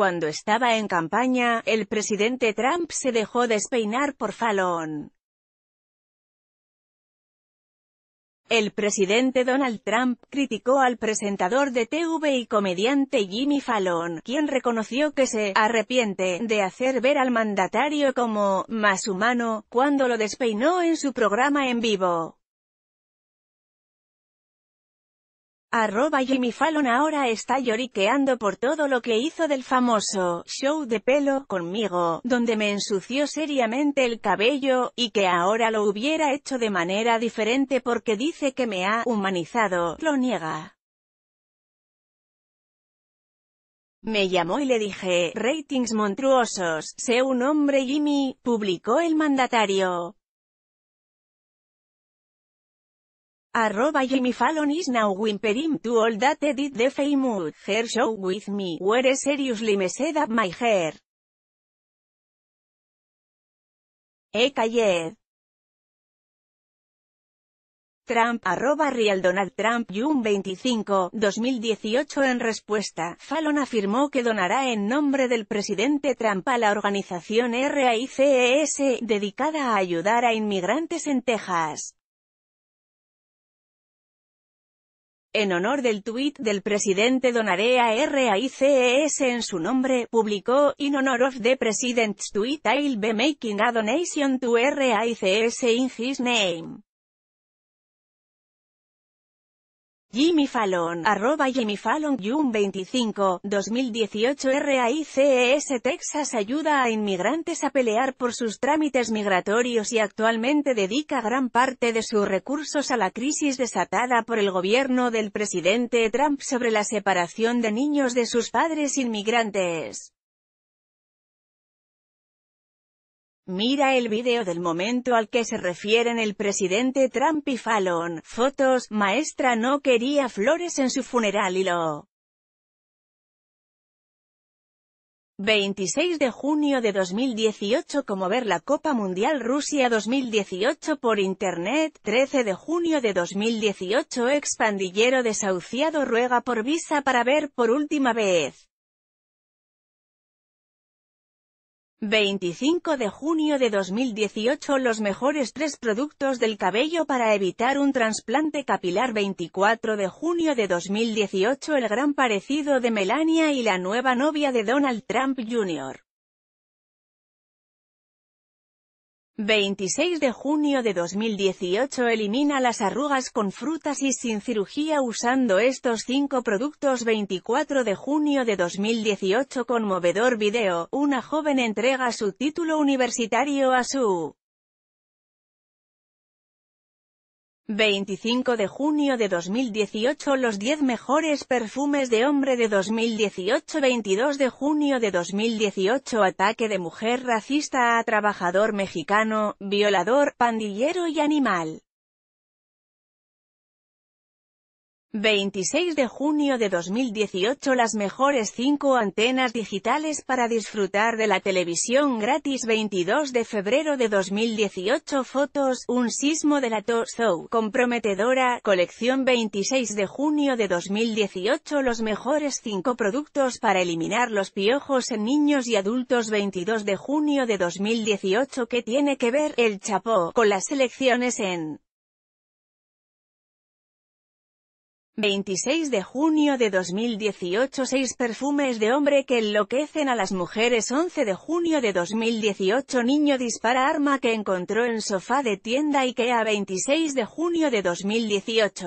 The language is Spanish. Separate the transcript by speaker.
Speaker 1: Cuando estaba en campaña, el presidente Trump se dejó despeinar por Fallon. El presidente Donald Trump criticó al presentador de TV y comediante Jimmy Fallon, quien reconoció que se arrepiente de hacer ver al mandatario como más humano cuando lo despeinó en su programa en vivo. Arroba Jimmy Fallon ahora está lloriqueando por todo lo que hizo del famoso show de pelo conmigo, donde me ensució seriamente el cabello, y que ahora lo hubiera hecho de manera diferente porque dice que me ha humanizado, lo niega. Me llamó y le dije, ratings monstruosos, sé un hombre Jimmy, publicó el mandatario. Arroba Jimmy Fallon is now whimpering to all that edit the famous hair show with me, where seriously messed up my hair. Ekayer. Trump, arroba Real Donald Trump, June 25, 2018 En respuesta, Fallon afirmó que donará en nombre del presidente Trump a la organización RAICES, dedicada a ayudar a inmigrantes en Texas. En honor del tweet del presidente donaré a RICES en su nombre, publicó, in honor of the president's tweet I'll be making a donation to RICS e in his name. Jimmy Fallon, arroba Jimmy Fallon June 25, 2018 RAICES Texas ayuda a inmigrantes a pelear por sus trámites migratorios y actualmente dedica gran parte de sus recursos a la crisis desatada por el gobierno del presidente Trump sobre la separación de niños de sus padres inmigrantes. Mira el video del momento al que se refieren el presidente Trump y Fallon. Fotos, maestra no quería flores en su funeral y lo... 26 de junio de 2018 Como ver la Copa Mundial Rusia 2018 por Internet 13 de junio de 2018 Expandillero desahuciado ruega por visa para ver por última vez 25 de junio de 2018 Los mejores tres productos del cabello para evitar un trasplante capilar 24 de junio de 2018 El gran parecido de Melania y la nueva novia de Donald Trump Jr. 26 de junio de 2018 Elimina las arrugas con frutas y sin cirugía usando estos 5 productos 24 de junio de 2018 Conmovedor video, una joven entrega su título universitario a su 25 de junio de 2018 Los 10 mejores perfumes de hombre de 2018 22 de junio de 2018 Ataque de mujer racista a trabajador mexicano, violador, pandillero y animal 26 de junio de 2018 Las mejores cinco antenas digitales para disfrutar de la televisión gratis 22 de febrero de 2018 Fotos, un sismo de la Tozou, comprometedora, colección 26 de junio de 2018 Los mejores cinco productos para eliminar los piojos en niños y adultos 22 de junio de 2018 ¿Qué tiene que ver, el chapó, con las elecciones en 26 de junio de 2018 6 perfumes de hombre que enloquecen a las mujeres 11 de junio de 2018 Niño dispara arma que encontró en sofá de tienda IKEA 26 de junio de 2018